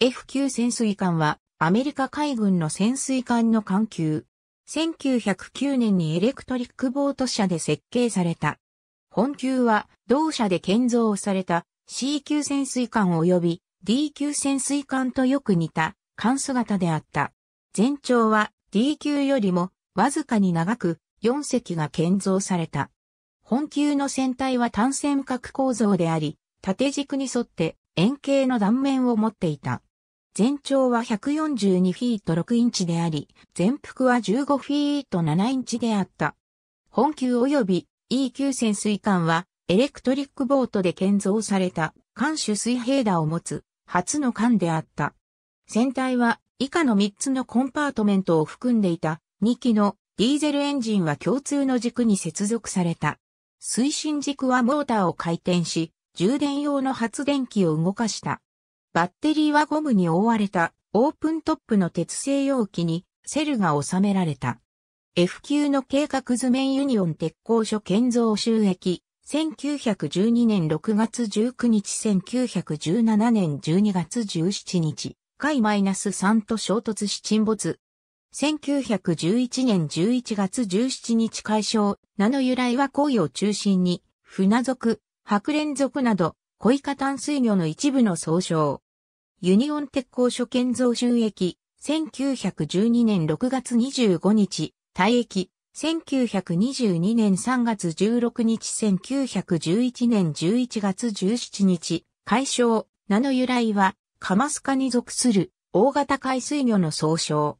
F9 潜水艦はアメリカ海軍の潜水艦の艦級。1909年にエレクトリックボート社で設計された。本級は同社で建造された C 級潜水艦及び D 級潜水艦とよく似た艦姿であった。全長は D 級よりもわずかに長く4隻が建造された。本級の船体は単線角構造であり、縦軸に沿って円形の断面を持っていた。全長は142フィート6インチであり、全幅は15フィート7インチであった。本級及び E 級潜水艦は、エレクトリックボートで建造された、艦首水平打を持つ、初の艦であった。船体は、以下の3つのコンパートメントを含んでいた、2機のディーゼルエンジンは共通の軸に接続された。推進軸はモーターを回転し、充電用の発電機を動かした。バッテリーはゴムに覆われたオープントップの鉄製容器にセルが収められた。F 級の計画図面ユニオン鉄工所建造収益、1912年6月19日1917年12月17日、海 -3 と衝突し沈没。1911年11月17日解消、名の由来は行為を中心に、船族、白蓮属など、小イカ淡水魚の一部の総称。ユニオン鉄工所建造収益、1912年6月25日、退役、1922年3月16日、1911年11月17日、解消、名の由来は、カマスカに属する大型海水魚の総称。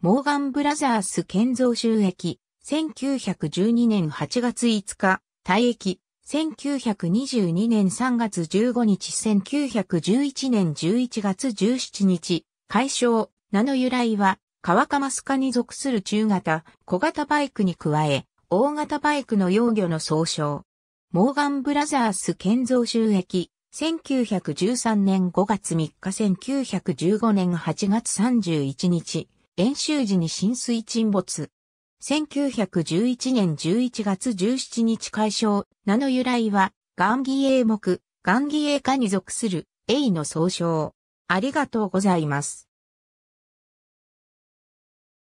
モーガンブラザース建造収益、1912年8月5日、退役、1922年3月15日、1911年11月17日、解消、名の由来は、川上スカに属する中型、小型バイクに加え、大型バイクの幼魚の総称。モーガンブラザース建造収益、1913年5月3日、1915年8月31日、演習時に浸水沈没。1911年11月17日解消、名の由来は、ガンギエー目、ガンギエー科に属する、エイの総称。ありがとうございます。